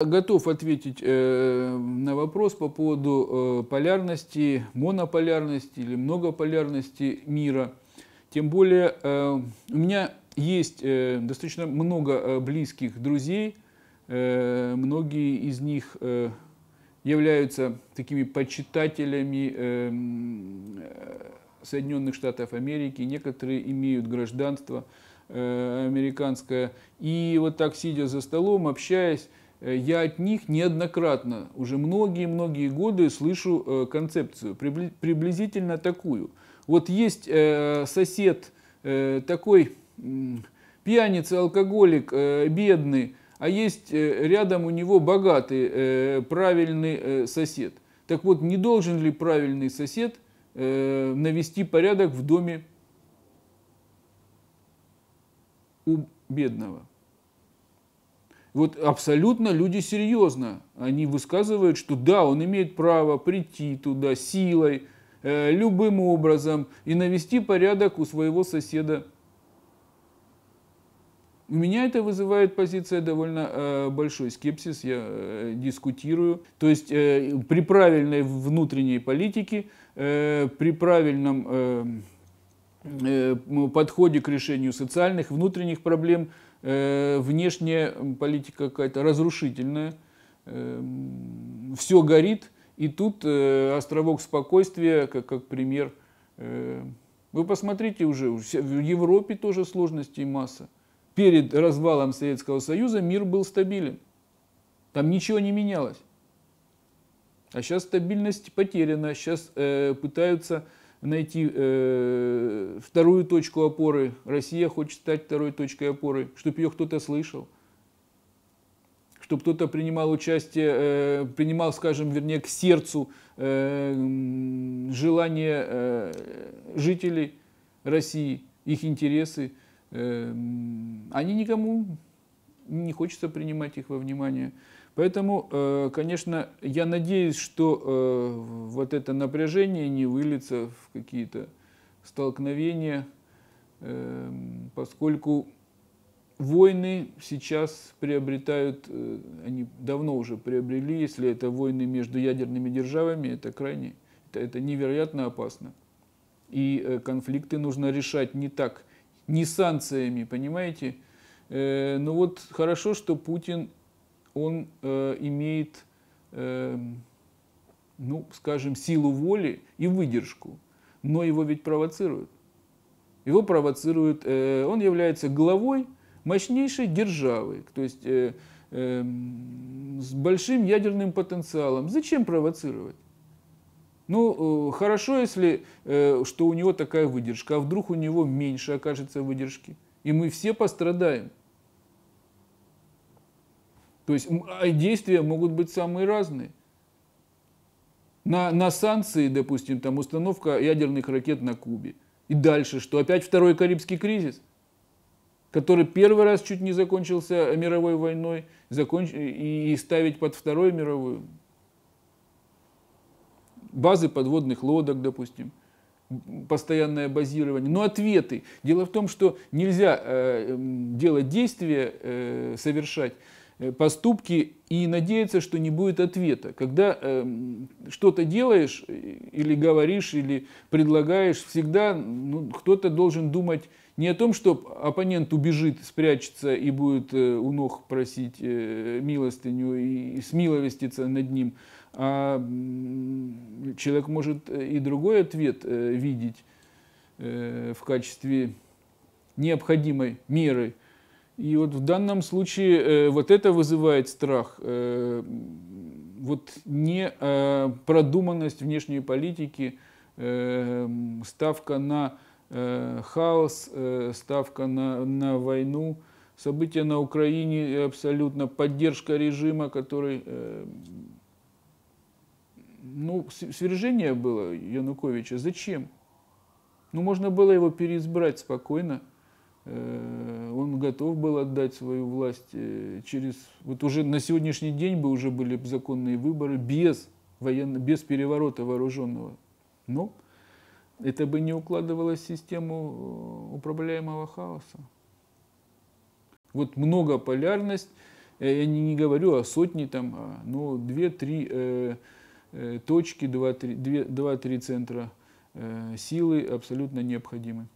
Готов ответить э, на вопрос по поводу э, полярности, монополярности или многополярности мира. Тем более э, у меня есть э, достаточно много э, близких друзей. Э, многие из них э, являются такими почитателями э, Соединенных Штатов Америки. Некоторые имеют гражданство э, американское. И вот так сидя за столом, общаясь, Э, я от них неоднократно, уже многие-многие годы слышу э, концепцию, приблизительно такую. Вот есть э, сосед такой пьяница, алкоголик, бедный, а есть рядом у него богатый, правильный сосед. Так вот, не должен ли правильный сосед навести порядок в доме у бедного? вот абсолютно люди серьезно, они высказывают, что да, он имеет право прийти туда силой, э, любым образом и навести порядок у своего соседа. У меня это вызывает позиция довольно э, большой скепсис, я э, дискутирую. То есть при правильной внутренней политике, при правильном подходе к решению социальных, внутренних проблем – Э, внешняя политика какая-то разрушительная, э, все горит, и тут э, островок спокойствия, как, как пример. Вы посмотрите уже, в Европе тоже сложностей масса. Перед развалом Советского Союза мир был стабилен. Там ничего не менялось. А сейчас стабильность потеряна, сейчас э, пытаются найти э, вторую точку опоры. Россия хочет стать второй точкой опоры, чтобы ее кто-то слышал, чтобы кто-то принимал участие, э, принимал, скажем, вернее, к сердцу э, желание э, жителей России, их интересы. Э, они никому не хочется принимать их во внимание. Поэтому, э, конечно, я надеюсь, что э, вот это напряжение не выльется в какие-то столкновения, э, поскольку войны сейчас приобретают, они давно уже приобрели, если это войны между ядерными державами, это крайне, это, это невероятно опасно. И конфликты нужно решать не так, не санкциями, понимаете? Но ну вот хорошо, что Путин он э, имеет, э, ну, скажем, силу воли и выдержку, но его ведь провоцируют. Его провоцируют, э, он является главой мощнейшей державы, то есть э, э, с большим ядерным потенциалом. Зачем провоцировать? Ну, э, хорошо, если, э, что у него такая выдержка, а вдруг у него меньше окажется выдержки, и мы все пострадаем. То есть а действия могут быть самые разные. На, на санкции, допустим, там установка ядерных ракет на Кубе. И дальше что? Опять второй Карибский кризис, который первый раз чуть не закончился мировой войной законч... и ставить под Вторую мировую. Базы подводных лодок, допустим постоянное базирование. Но ответы. Дело в том, что нельзя э, делать действия, э, совершать Э, поступки и надеяться, что не будет ответа. Когда э, что-то делаешь э, или говоришь, или предлагаешь, всегда ну, кто-то должен думать не о том, что оппонент убежит, спрячется и будет э, у ног просить э, милостыню и, и смиловеститься над ним, а э, человек может э, и другой ответ э, видеть э, в качестве необходимой меры – и вот в данном случае э, вот это вызывает страх, э, вот не э, продуманность внешней политики, э, ставка на э, хаос, э, ставка на, на войну, события на Украине э, абсолютно, поддержка режима, который... Э, ну, свержение было Януковича. Зачем? Ну, можно было его переизбрать спокойно. Э, готов был отдать свою власть э, через... Вот уже на сегодняшний день бы уже были законные выборы без, военно... без переворота вооруженного. Но это бы не укладывалось в систему э, управляемого хаоса. Вот многополярность, э, я не говорю о сотне, там, а, но ну, 2-3 точки, два-три 2-3 центра силы абсолютно необходимы.